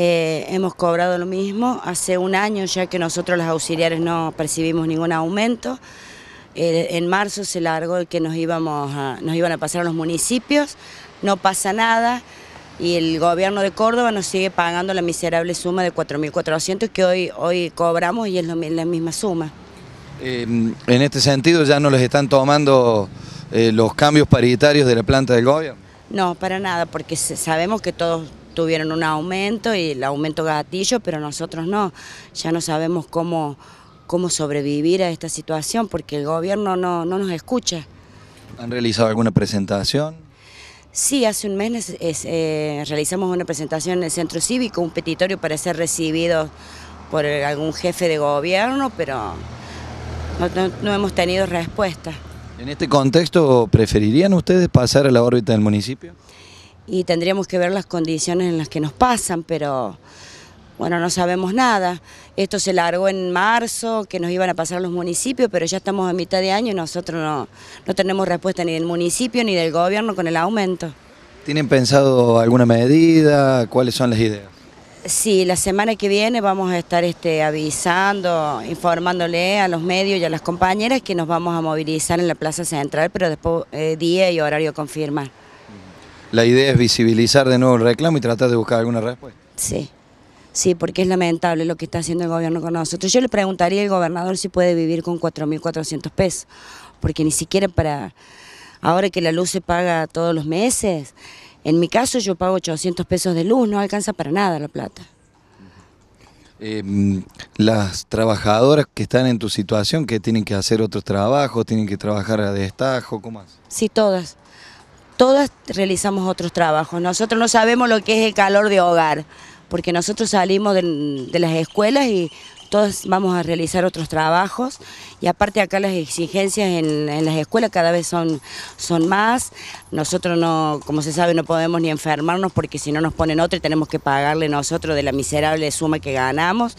Eh, hemos cobrado lo mismo, hace un año ya que nosotros los auxiliares no percibimos ningún aumento. Eh, en marzo se largó el que nos, íbamos nos iban a pasar a los municipios, no pasa nada y el gobierno de Córdoba nos sigue pagando la miserable suma de 4.400 que hoy, hoy cobramos y es la misma suma. Em, en este sentido ya no les están tomando eh, los cambios paritarios de la planta del gobierno. No, para nada, porque sabemos que todos tuvieron un aumento y el aumento gatillo, pero nosotros no, ya no sabemos cómo, cómo sobrevivir a esta situación porque el gobierno no, nos escucha. ¿Han realizado alguna presentación? Sí, hace un mes eh, realizamos una presentación en el Centro Cívico, un petitorio para ser recibido por algún jefe de gobierno, pero no hemos tenido respuesta. ¿En este contexto preferirían ustedes pasar a la órbita del municipio? y tendríamos que ver las condiciones en las que nos pasan, pero bueno, no sabemos nada. Esto se largó en marzo, que nos iban a pasar los municipios, pero ya estamos a mitad de año y nosotros no, tenemos respuesta ni del municipio ni del gobierno con el aumento. ¿Tienen pensado alguna medida? ¿Cuáles son las ideas? Sí, la semana que viene vamos a estar este, avisando, informándole a los medios y a las compañeras que nos vamos a movilizar en la Plaza Central, pero después eh, día y horario confirmar. La idea es visibilizar de nuevo el reclamo y tratar de buscar alguna respuesta. Sí, sí, porque es lamentable lo que está haciendo el gobierno con nosotros. Yo le preguntaría al gobernador si puede vivir con 4.400 pesos, porque ni siquiera para... Ahora que la luz se paga todos los meses, en mi caso yo pago 800 pesos de luz, no alcanza para nada la plata. Em, las trabajadoras que están en tu situación, que tienen que hacer otros trabajos, tienen que trabajar a destajo, ¿cómo más? Sí, todas todas realizamos otros trabajos. Nosotros no sabemos lo que es el calor de hogar, porque nosotros salimos de, las escuelas y todos vamos a realizar otros trabajos y aparte acá las exigencias en, las escuelas cada vez son, más. Nosotros no, como se sabe, no podemos ni enfermarnos porque si no nos ponen otro y tenemos que pagarle nosotros de la miserable suma que ganamos.